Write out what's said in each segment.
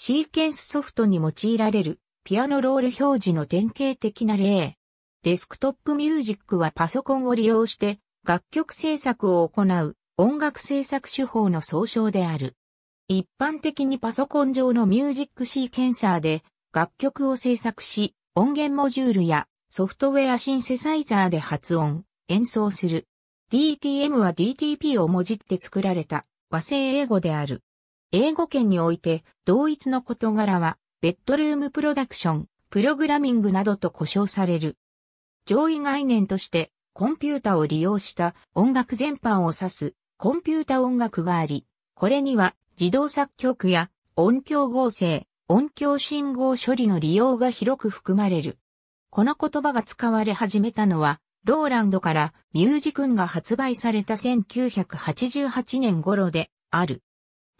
シーケンスソフトに用いられるピアノロール表示の典型的な例。デスクトップミュージックはパソコンを利用して楽曲制作を行う音楽制作手法の総称である。一般的にパソコン上のミュージックシーケンサーで楽曲を制作し、音源モジュールやソフトウェアシンセサイザーで発音、演奏する。DTM は DTP をもじって作られた和製英語である。英語圏において、同一の事柄は、ベッドルームプロダクション、プログラミングなどと呼称される。上位概念として、コンピュータを利用した音楽全般を指す、コンピュータ音楽があり、これには自動作曲や音響合成、音響信号処理の利用が広く含まれる。この言葉が使われ始めたのは、ローランドからミュージクンが発売された1988年頃である。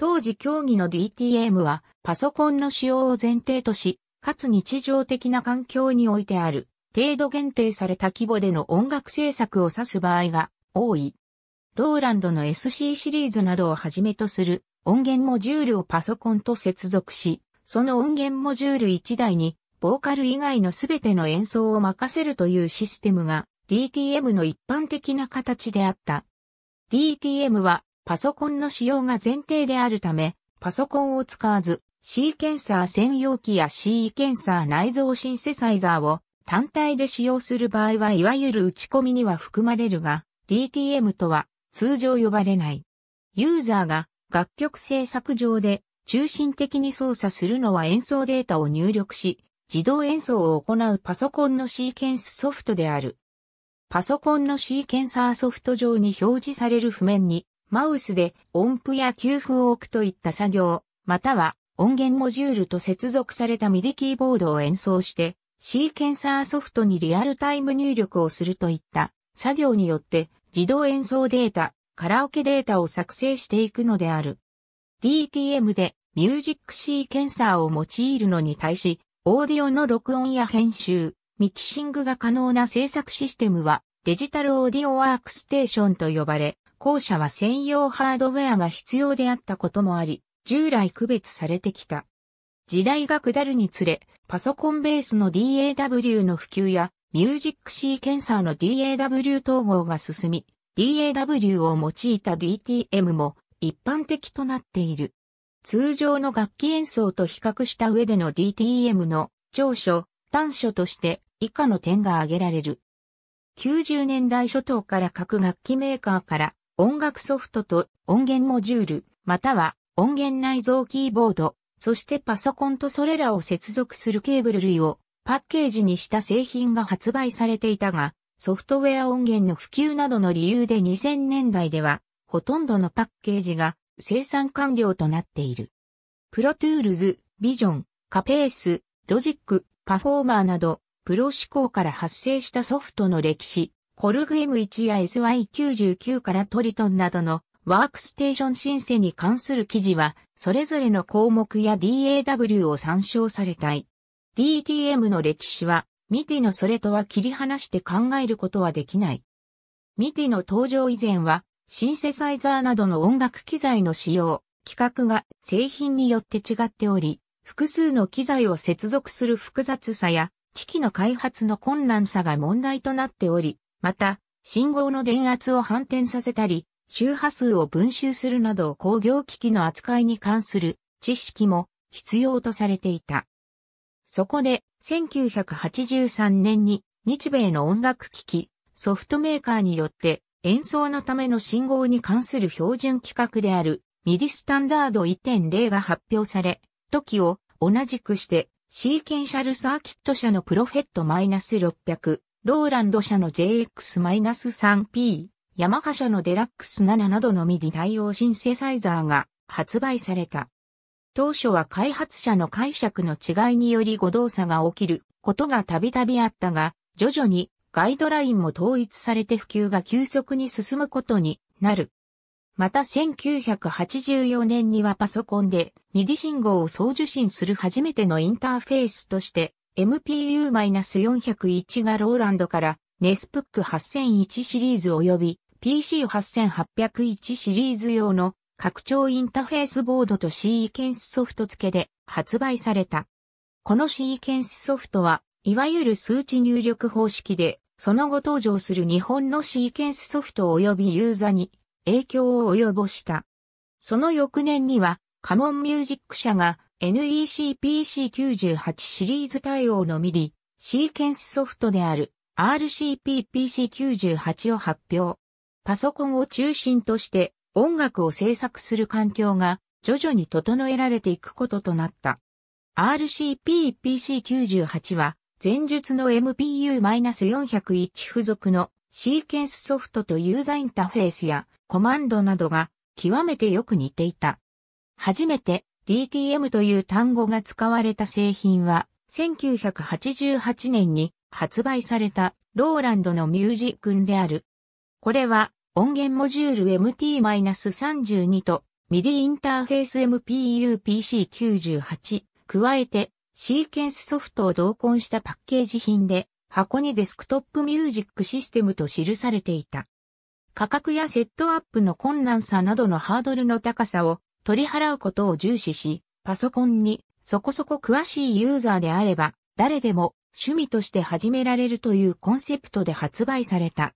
当時競技の DTM はパソコンの使用を前提とし、かつ日常的な環境においてある、程度限定された規模での音楽制作を指す場合が多い。ローランドの SC シリーズなどをはじめとする音源モジュールをパソコンと接続し、その音源モジュール1台に、ボーカル以外のすべての演奏を任せるというシステムが DTM の一般的な形であった。DTM はパソコンの使用が前提であるため、パソコンを使わず、シーケンサー専用機やシーケンサー内蔵シンセサイザーを単体で使用する場合はいわゆる打ち込みには含まれるが、DTM とは通常呼ばれない。ユーザーが楽曲制作上で中心的に操作するのは演奏データを入力し、自動演奏を行うパソコンのシーケンスソフトである。パソコンのシーケンサーソフト上に表示される譜面にマウスで音符や給付を置くといった作業、または音源モジュールと接続されたミディキーボードを演奏して、シーケンサーソフトにリアルタイム入力をするといった作業によって自動演奏データ、カラオケデータを作成していくのである。DTM でミュージックシーケンサーを用いるのに対し、オーディオの録音や編集、ミキシングが可能な制作システムはデジタルオーディオワークステーションと呼ばれ、後者は専用ハードウェアが必要であったこともあり、従来区別されてきた。時代が下るにつれ、パソコンベースの DAW の普及や、ミュージックシーケンサーの DAW 統合が進み、DAW を用いた DTM も一般的となっている。通常の楽器演奏と比較した上での DTM の長所、短所として以下の点が挙げられる。90年代初頭から各楽器メーカーから音楽ソフトと音源モジュール、または音源内蔵キーボード、そしてパソコンとそれらを接続するケーブル類をパッケージにした製品が発売されていたが、ソフトウェア音源の普及などの理由で2000年代では、ほとんどのパッケージが生産完了となっている。プロトゥールズ、ビジョン、カペース、ロジック、パフォーマーなど、プロ思考から発生したソフトの歴史、コルグ M1 や SY99 からトリトンなどのワークステーション申請に関する記事は、それぞれの項目や DAW を参照されたい。DTM の歴史は、ミティのそれとは切り離して考えることはできない。ミティの登場以前は、シンセサイザーなどの音楽機材の使用、規格が製品によって違っており、複数の機材を接続する複雑さや、機器の開発の困難さが問題となっており、また、信号の電圧を反転させたり、周波数を分集するなど工業機器の扱いに関する知識も必要とされていた。そこで、1983年に日米の音楽機器、ソフトメーカーによって演奏のための信号に関する標準規格であるミディスタンダード1.0が発表され、時を同じくしてシーケンシャルサーキット社のプロフェット -600、ローランド社の JX-3P、ヤマハ社のデラックス7などのミディ対応シンセサイザーが発売された。当初は開発者の解釈の違いにより誤動作が起きることがたびたびあったが、徐々にガイドラインも統一されて普及が急速に進むことになる。また1984年にはパソコンでミディ信号を送受信する初めてのインターフェースとして MPU-401 がローランドからネスプック8001シリーズ及び PC8801 シリーズ用の拡張インターフェースボードとシーケンスソフト付けで発売された。このシーケンスソフトは、いわゆる数値入力方式で、その後登場する日本のシーケンスソフト及びユーザに影響を及ぼした。その翌年には、カモンミュージック社が NEC-PC98 シリーズ対応のミディ、シーケンスソフトである RCP-PC98 を発表。パソコンを中心として音楽を制作する環境が徐々に整えられていくこととなった。RCP-PC98 は前述の MPU-401 付属のシーケンスソフトとユーザインターフェースやコマンドなどが極めてよく似ていた。初めて DTM という単語が使われた製品は、1988年に発売されたローランドのミュージックである。これは音源モジュール MT-32 と MIDI インターフェース MPU-PC98 加えてシーケンスソフトを同梱したパッケージ品で箱にデスクトップミュージックシステムと記されていた。価格やセットアップの困難さなどのハードルの高さを取り払うことを重視し、パソコンにそこそこ詳しいユーザーであれば、誰でも趣味として始められるというコンセプトで発売された。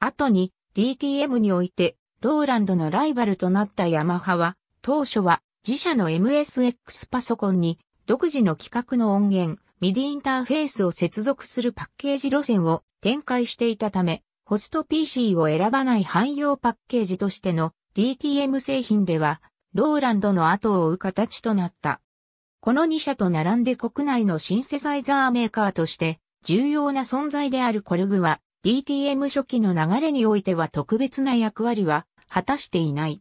後に DTM において、ローランドのライバルとなったヤマハは、当初は自社の MSX パソコンに独自の規格の音源、ミディインターフェースを接続するパッケージ路線を展開していたため、ホスト PC を選ばない汎用パッケージとしての DTM 製品ではローランドの後を追う形となった。この2社と並んで国内のシンセサイザーメーカーとして重要な存在であるコルグは DTM 初期の流れにおいては特別な役割は果たしていない。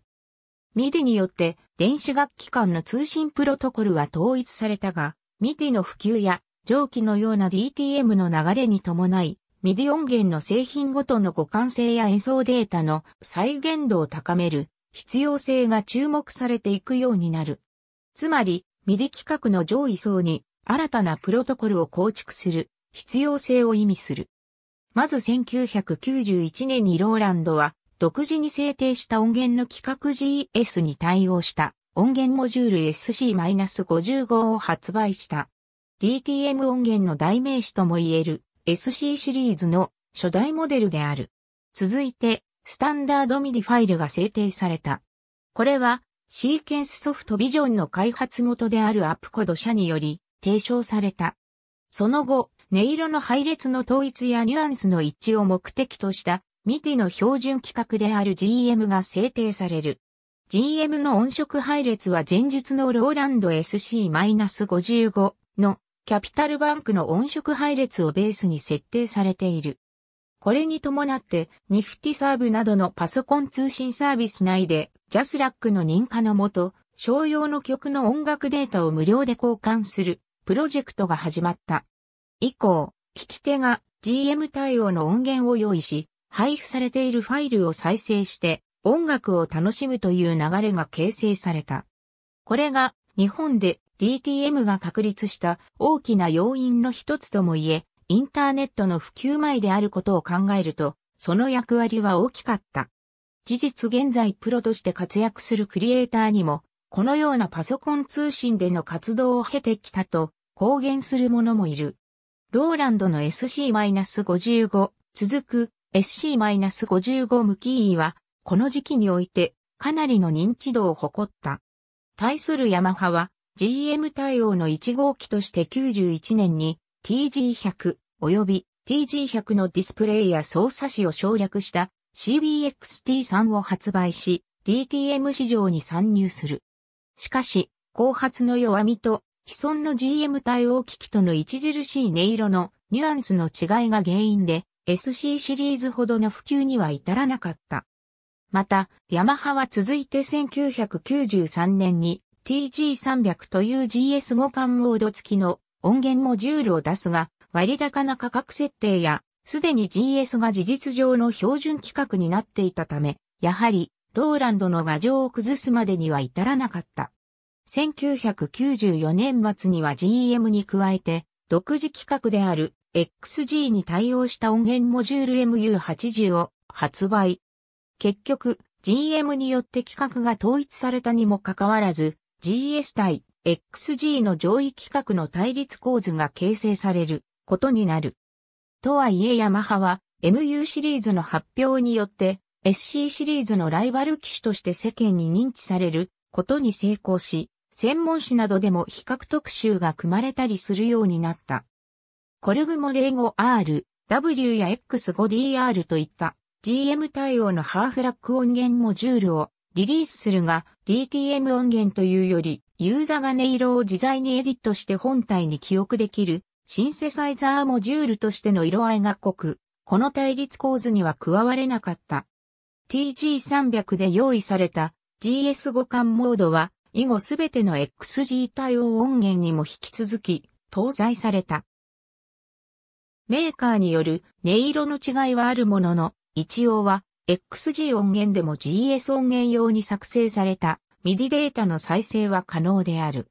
MIDI によって電子楽器間の通信プロトコルは統一されたが、MIDI の普及や蒸気のような DTM の流れに伴い、MIDI 音源の製品ごとの互換性や演奏データの再現度を高める必要性が注目されていくようになる。つまり、ミディ規格の上位層に新たなプロトコルを構築する必要性を意味する。まず1991年にローランドは独自に制定した音源の規格 GS に対応した音源モジュール SC-55 を発売した。DTM 音源の代名詞とも言える SC シリーズの初代モデルである。続いてスタンダードミディファイルが制定された。これは、シーケンスソフトビジョンの開発元であるアップコド社により提唱された。その後、音色の配列の統一やニュアンスの一致を目的としたミディの標準規格である GM が制定される。GM の音色配列は前日のローランド SC-55 のキャピタルバンクの音色配列をベースに設定されている。これに伴って、ニフティサーブなどのパソコン通信サービス内で、ジャスラックの認可のもと、商用の曲の音楽データを無料で交換する、プロジェクトが始まった。以降、聞き手が GM 対応の音源を用意し、配布されているファイルを再生して、音楽を楽しむという流れが形成された。これが、日本で DTM が確立した大きな要因の一つとも言え、インターネットの普及前であることを考えると、その役割は大きかった。事実現在プロとして活躍するクリエイターにも、このようなパソコン通信での活動を経てきたと、公言する者もいる。ローランドの SC-55、続く SC-55 無キーは、この時期において、かなりの認知度を誇った。対するヤマハは、GM 対応の1号機として91年に、TG100 及び TG100 のディスプレイや操作紙を省略した CBXT3 を発売し、DTM 市場に参入する。しかし、後発の弱みと既存の GM 対応機器との著しい音色のニュアンスの違いが原因で SC シリーズほどの普及には至らなかった。また、ヤマハは続いて1993年に TG300 という GS5 巻モード付きの音源モジュールを出すが、割高な価格設定や、すでに GS が事実上の標準規格になっていたため、やはり、ローランドの牙城を崩すまでには至らなかった。1994年末には GM に加えて、独自規格である XG に対応した音源モジュール MU80 を発売。結局、GM によって規格が統一されたにもかかわらず、GS 対 XG の上位規格の対立構図が形成されることになる。とはいえヤマハは MU シリーズの発表によって SC シリーズのライバル機種として世間に認知されることに成功し、専門誌などでも比較特集が組まれたりするようになった。コルグレーゴ r W や X5DR といった GM 対応のハーフラック音源モジュールをリリースするが DTM 音源というよりユーザが音色を自在にエディットして本体に記憶できる、シンセサイザーモジュールとしての色合いが濃く、この対立構図には加われなかった。TG300 で用意された GS 互換モードは、以後すべての XG 対応音源にも引き続き搭載された。メーカーによる音色の違いはあるものの、一応は XG 音源でも GS 音源用に作成された MIDI データの再生は可能である。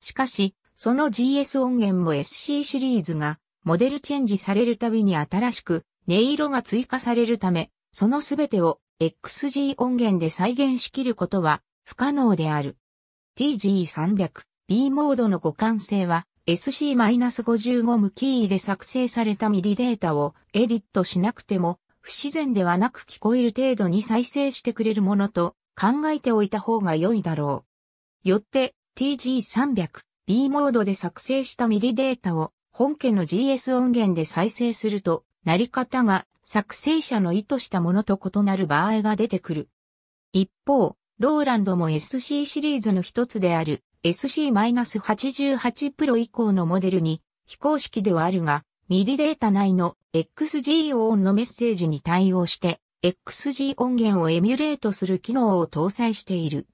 しかし、その GS 音源も SC シリーズがモデルチェンジされるたびに新しく音色が追加されるため、そのすべてを XG 音源で再現しきることは不可能である。TG300 B モードの互換性は SC-55 無キーで作成されたミィデータをエディットしなくても不自然ではなく聞こえる程度に再生してくれるものと考えておいた方が良いだろう。よって TG300、B モードで作成した MIDI データを本家の GS 音源で再生すると、なり方が作成者の意図したものと異なる場合が出てくる。一方、ローランドも SC シリーズの一つである SC-88 プロ以降のモデルに非公式ではあるが、ミディデータ内の XGO 音のメッセージに対応して XG 音源をエミュレートする機能を搭載している。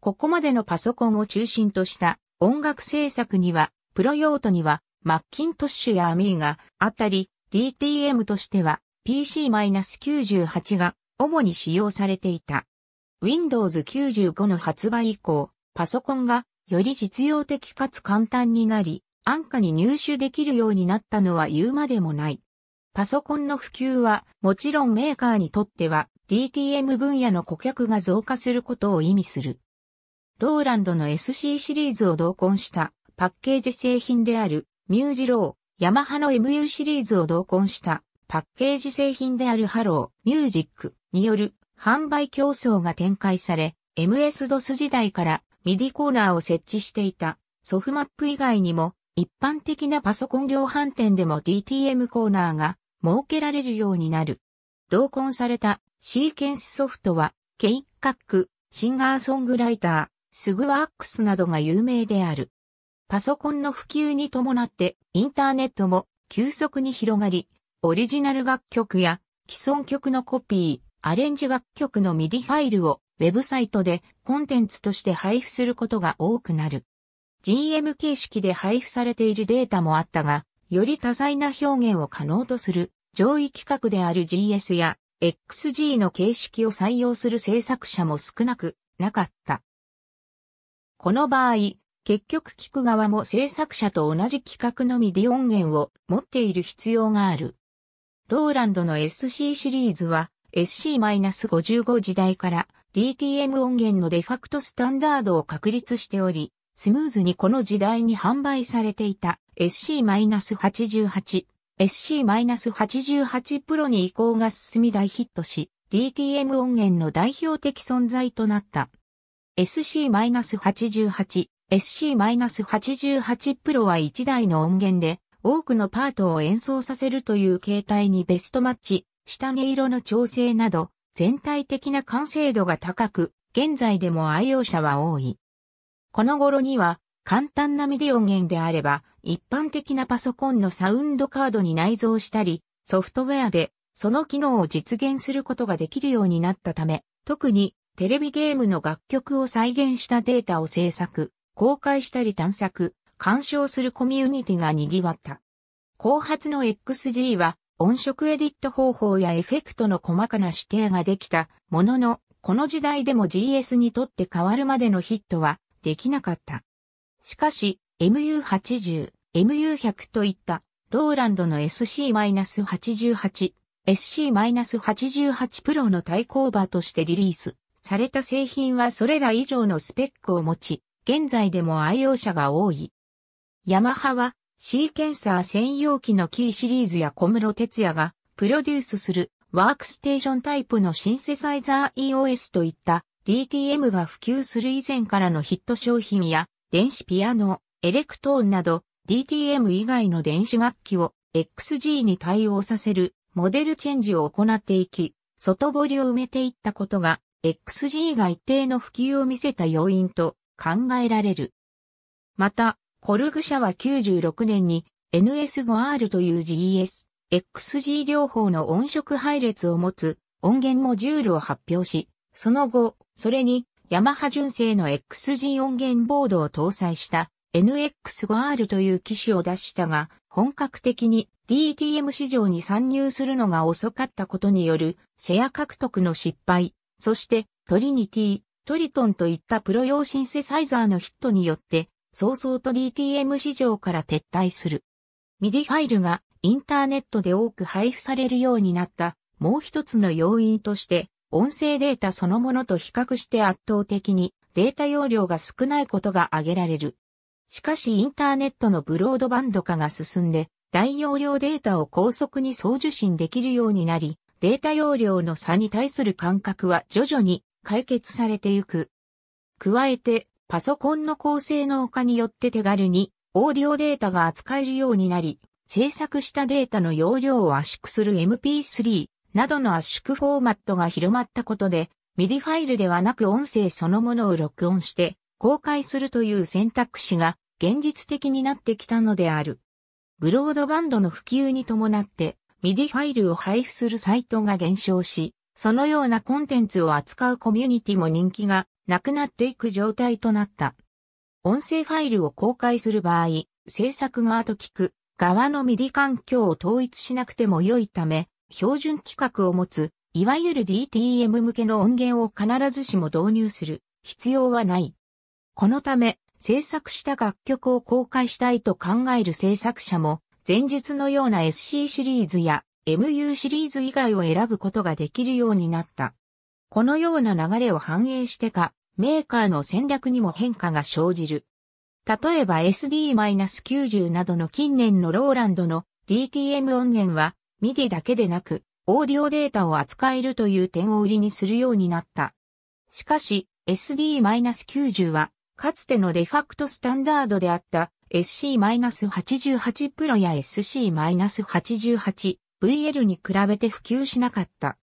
ここまでのパソコンを中心とした音楽制作には、プロ用途には、マッキントッシュやアミーがあったり、DTM としては PC-98 が主に使用されていた。Windows 95の発売以降、パソコンがより実用的かつ簡単になり、安価に入手できるようになったのは言うまでもない。パソコンの普及は、もちろんメーカーにとっては、DTM 分野の顧客が増加することを意味する。ローランドの SC シリーズを同梱したパッケージ製品であるミュージロー、ヤマハの MU シリーズを同梱したパッケージ製品であるハロー、ミュージックによる販売競争が展開され、MS-DOS 時代からミディコーナーを設置していたソフマップ以外にも一般的なパソコン量販店でも DTM コーナーが設けられるようになる。同梱されたシーケンスソフトは、ケイッカック、シンガーソングライター、スグワックスなどが有名である。パソコンの普及に伴ってインターネットも急速に広がり、オリジナル楽曲や既存曲のコピー、アレンジ楽曲のミディファイルをウェブサイトでコンテンツとして配布することが多くなる。GM 形式で配布されているデータもあったが、より多彩な表現を可能とする上位規格である GS や XG の形式を採用する制作者も少なくなかった。この場合、結局聞く側も制作者と同じ規格のみで音源を持っている必要がある。ローランドの SC シリーズは SC-55 時代から DTM 音源のデファクトスタンダードを確立しており、スムーズにこの時代に販売されていた SC-88、SC-88 プロに移行が進み大ヒットし、DTM 音源の代表的存在となった。SC-88、SC-88 プロは1台の音源で多くのパートを演奏させるという形態にベストマッチ、下音色の調整など全体的な完成度が高く、現在でも愛用者は多い。この頃には、簡単なミディ音源であれば、一般的なパソコンのサウンドカードに内蔵したり、ソフトウェアでその機能を実現することができるようになったため、特にテレビゲームの楽曲を再現したデータを制作、公開したり探索、鑑賞するコミュニティが賑わった。後発の XG は音色エディット方法やエフェクトの細かな指定ができたものの、この時代でも GS にとって変わるまでのヒットはできなかった。しかし、MU80、MU100 といったローランドの SC-88、SC-88 プロの対抗馬としてリリースされた製品はそれら以上のスペックを持ち、現在でも愛用者が多い。ヤマハはシーケンサー専用機のキーシリーズや小室哲也がプロデュースするワークステーションタイプのシンセサイザー EOS といった DTM が普及する以前からのヒット商品や、電子ピアノ、エレクトーンなど、DTM 以外の電子楽器を XG に対応させるモデルチェンジを行っていき、外堀を埋めていったことが、XG が一定の普及を見せた要因と考えられる。また、コルグ社は96年に NS5R という GS、XG 両方の音色配列を持つ音源モジュールを発表し、その後、それに、ヤマハ純正の XG 音源ボードを搭載した NX5R という機種を出したが、本格的に DTM 市場に参入するのが遅かったことによるシェア獲得の失敗、そしてトリニティ、トリトンといったプロ用シンセサイザーのヒットによって、早々と DTM 市場から撤退する。ミディファイルがインターネットで多く配布されるようになったもう一つの要因として音声データそのものと比較して圧倒的にデータ容量が少ないことが挙げられる。しかしインターネットのブロードバンド化が進んで、大容量データを高速に送受信できるようになり、データ容量の差に対する感覚は徐々に解決されてゆく。加えて、パソコンの高性能化によって手軽にオーディオデータが扱えるようになり、制作したデータの容量を圧縮する MP3、などの圧縮フォーマットが広まったことで、ミディファイルではなく音声そのものを録音して公開するという選択肢が現実的になってきたのである。ブロードバンドの普及に伴って、ミディファイルを配布するサイトが減少し、そのようなコンテンツを扱うコミュニティも人気がなくなっていく状態となった。音声ファイルを公開する場合、制作側と聞く側のミディ環境を統一しなくても良いため、標準規格を持つ、いわゆる DTM 向けの音源を必ずしも導入する必要はない。このため、制作した楽曲を公開したいと考える制作者も、前述のような SC シリーズや MU シリーズ以外を選ぶことができるようになった。このような流れを反映してか、メーカーの戦略にも変化が生じる。例えば SD-90 などの近年のローランドの DTM 音源は MIDI だけでなく、オーディオデータを扱えるという点を売りにするようになった。しかし、SD-90 は、かつてのデファクトスタンダードであった SC-88 プロや SC-88 VL に比べて普及しなかった。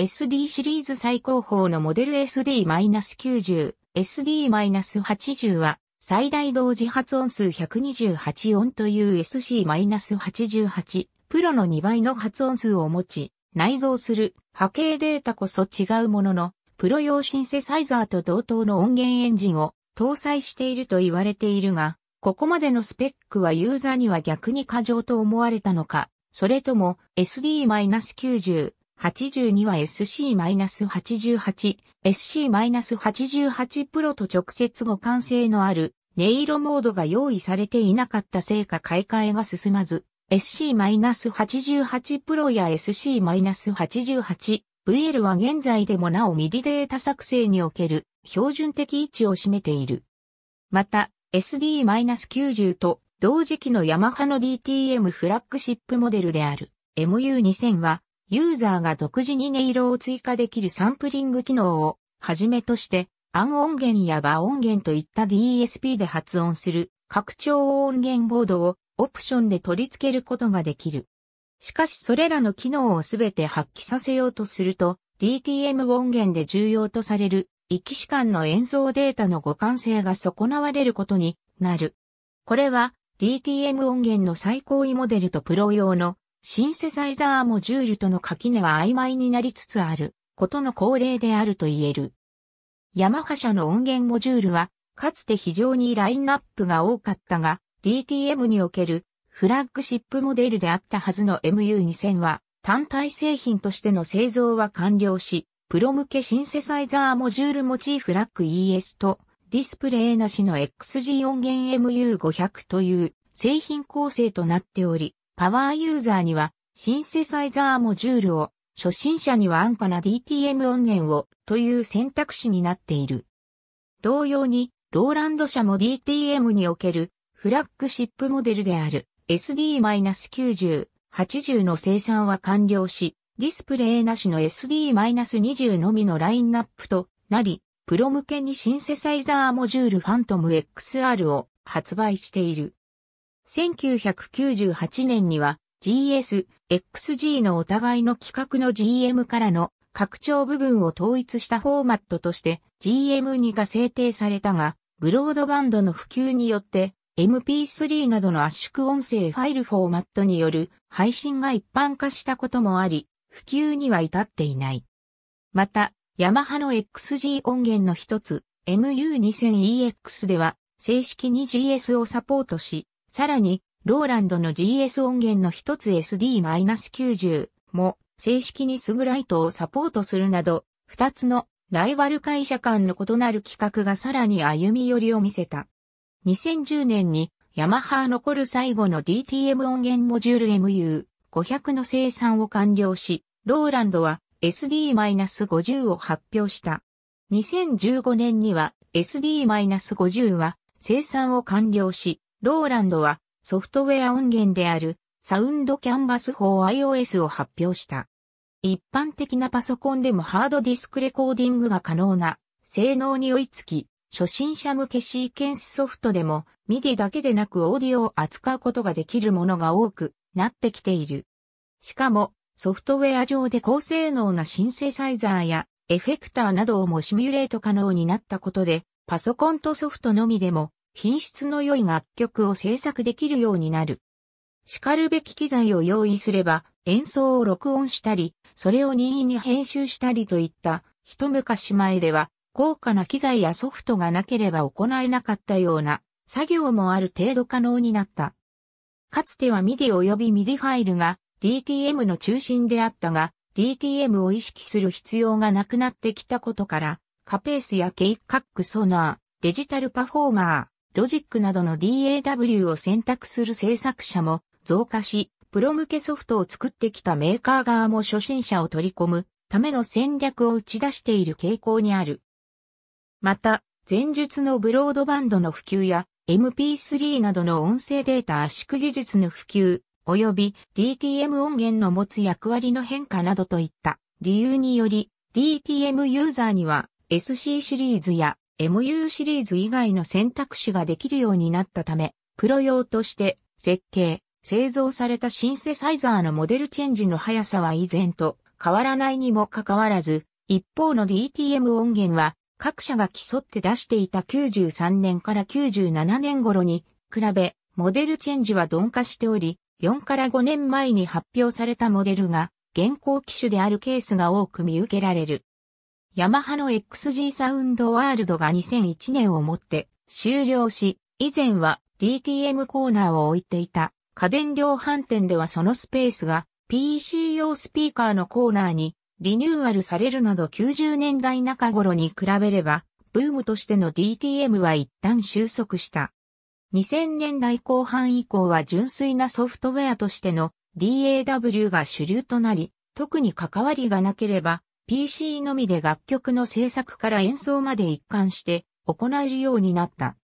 SD シリーズ最高峰のモデル SD-90、SD-80 は最大同時発音数128音という SC-88 プロの2倍の発音数を持ち、内蔵する波形データこそ違うものの、プロ用シンセサイザーと同等の音源エンジンを搭載していると言われているが、ここまでのスペックはユーザーには逆に過剰と思われたのか、それとも SD-90、8には SC-88、SC-88 プロと直接互換性のある音色モードが用意されていなかったせいか買い替えが進まず、SC-88 プロや SC-88 VL は現在でもなおミディデータ作成における標準的位置を占めている。また SD-90 と同時期のヤマハの DTM フラッグシップモデルである MU2000 はユーザーが独自に音色を追加できるサンプリング機能をはじめとして暗音源や場音源といった DSP で発音する拡張音源ボードをオプションで取り付けることができる。しかしそれらの機能をすべて発揮させようとすると、DTM 音源で重要とされる、域子間の演奏データの互換性が損なわれることになる。これは DTM 音源の最高位モデルとプロ用のシンセサイザーモジュールとの垣根が曖昧になりつつあることの恒例であると言える。ヤマハ社の音源モジュールはかつて非常にラインナップが多かったが、DTM におけるフラッグシップモデルであったはずの MU2000 は、単体製品としての製造は完了し、プロ向けシンセサイザーモジュールモチーフラック ES とディスプレイなしの XG 音源 MU500 という製品構成となっており、パワーユーザーにはシンセサイザーモジュールを、初心者には安価な DTM 音源をという選択肢になっている。同様にローランド社も DTM におけるフラッグシップモデルである SD-90、80の生産は完了し、ディスプレイなしの SD-20 のみのラインナップとなり、プロ向けにシンセサイザーモジュールファントム XR を発売している。1998年には GS、XG のお互いの規格の GM からの拡張部分を統一したフォーマットとして GM2 が制定されたが、ブロードバンドの普及によって MP3 などの圧縮音声ファイルフォーマットによる配信が一般化したこともあり、普及には至っていない。また、ヤマハの XG 音源の一つ、MU2000EX では、正式に GS をサポートし、さらに、ローランドの GS 音源の一つ SD-90 も正式にスグライトをサポートするなど、二つのライバル会社間の異なる企画がさらに歩み寄りを見せた。2010年にヤマハ残る最後の DTM 音源モジュール MU500 の生産を完了し、ローランドは SD-50 を発表した。2015年には SD-50 は生産を完了し、ローランドはソフトウェア音源であるサウンドキャンバス法 iOS を発表した。一般的なパソコンでもハードディスクレコーディングが可能な性能に追いつき、初心者向けシーケンスソフトでも、MIDI だけでなくオーディオを扱うことができるものが多くなってきている。しかも、ソフトウェア上で高性能なシンセサイザーやエフェクターなどをもシミュレート可能になったことで、パソコンとソフトのみでも品質の良い楽曲を制作できるようになる。叱るべき機材を用意すれば、演奏を録音したり、それを任意に編集したりといった、一昔前では、高価な機材やソフトがなければ行えなかったような、作業もある程度可能になった。かつては MIDI 及び MIDI ファイルが DTM の中心であったが、DTM を意識する必要がなくなってきたことから、カペースやケイカックソナー、デジタルパフォーマー、ロジックなどの DAW を選択する制作者も増加し、プロ向けソフトを作ってきたメーカー側も初心者を取り込むための戦略を打ち出している傾向にある。また、前述のブロードバンドの普及や MP3 などの音声データ圧縮技術の普及、及び DTM 音源の持つ役割の変化などといった理由により DTM ユーザーには SC シリーズや MU シリーズ以外の選択肢ができるようになったため、プロ用として設計、製造されたシンセサイザーのモデルチェンジの速さは以前と変わらないにもかかわらず、一方の DTM 音源は各社が競って出していた93年から97年頃に比べ、モデルチェンジは鈍化しており、4から5年前に発表されたモデルが現行機種であるケースが多く見受けられる。ヤマハの XG サウンドワールドが2001年をもって終了し、以前は DTM コーナーを置いていた。家電量販店ではそのスペースが PC 用スピーカーのコーナーにリニューアルされるなど90年代中頃に比べれば、ブームとしての DTM は一旦収束した。2000年代後半以降は純粋なソフトウェアとしての DAW が主流となり、特に関わりがなければ、PC のみで楽曲の制作から演奏まで一貫して行えるようになった。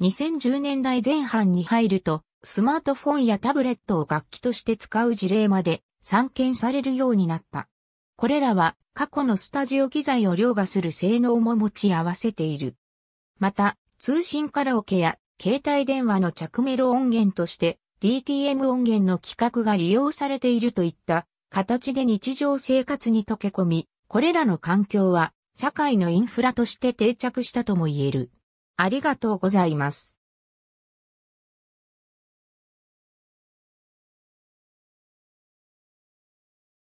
2010年代前半に入ると、スマートフォンやタブレットを楽器として使う事例まで散見されるようになった。これらは過去のスタジオ機材を凌駕する性能も持ち合わせている。また、通信カラオケや携帯電話の着メロ音源として DTM 音源の規格が利用されているといった形で日常生活に溶け込み、これらの環境は社会のインフラとして定着したとも言える。ありがとうございます。